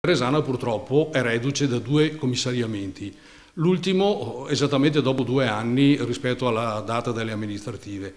Resana purtroppo è reduce da due commissariamenti, l'ultimo esattamente dopo due anni rispetto alla data delle amministrative.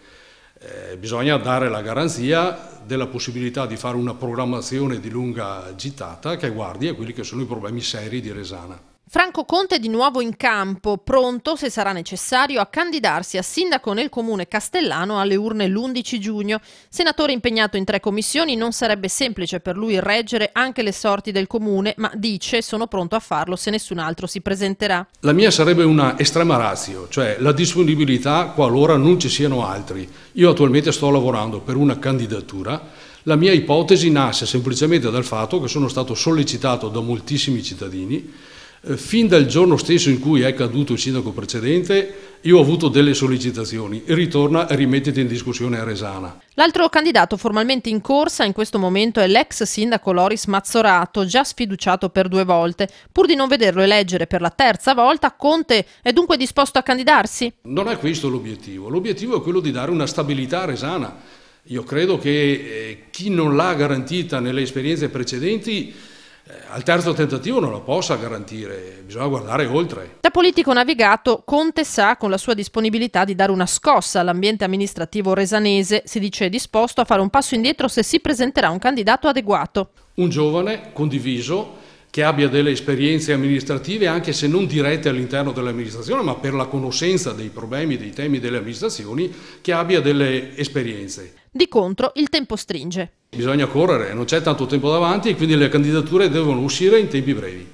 Eh, bisogna dare la garanzia della possibilità di fare una programmazione di lunga gittata che guardi a quelli che sono i problemi seri di Resana. Franco Conte è di nuovo in campo, pronto, se sarà necessario, a candidarsi a sindaco nel comune castellano alle urne l'11 giugno. Senatore impegnato in tre commissioni, non sarebbe semplice per lui reggere anche le sorti del comune, ma dice sono pronto a farlo se nessun altro si presenterà. La mia sarebbe una estrema razio, cioè la disponibilità qualora non ci siano altri. Io attualmente sto lavorando per una candidatura la mia ipotesi nasce semplicemente dal fatto che sono stato sollecitato da moltissimi cittadini eh, fin dal giorno stesso in cui è caduto il sindaco precedente, io ho avuto delle sollecitazioni. Ritorna e rimettete in discussione a Resana. L'altro candidato formalmente in corsa in questo momento è l'ex sindaco Loris Mazzorato, già sfiduciato per due volte. Pur di non vederlo eleggere per la terza volta, Conte è dunque disposto a candidarsi? Non è questo l'obiettivo. L'obiettivo è quello di dare una stabilità a Resana. Io credo che eh, chi non l'ha garantita nelle esperienze precedenti eh, al terzo tentativo non lo possa garantire, bisogna guardare oltre. Da politico navigato, Conte sa con la sua disponibilità di dare una scossa all'ambiente amministrativo resanese, si dice disposto a fare un passo indietro se si presenterà un candidato adeguato. Un giovane condiviso che abbia delle esperienze amministrative, anche se non dirette all'interno dell'amministrazione, ma per la conoscenza dei problemi, dei temi delle amministrazioni, che abbia delle esperienze. Di contro, il tempo stringe. Bisogna correre, non c'è tanto tempo davanti e quindi le candidature devono uscire in tempi brevi.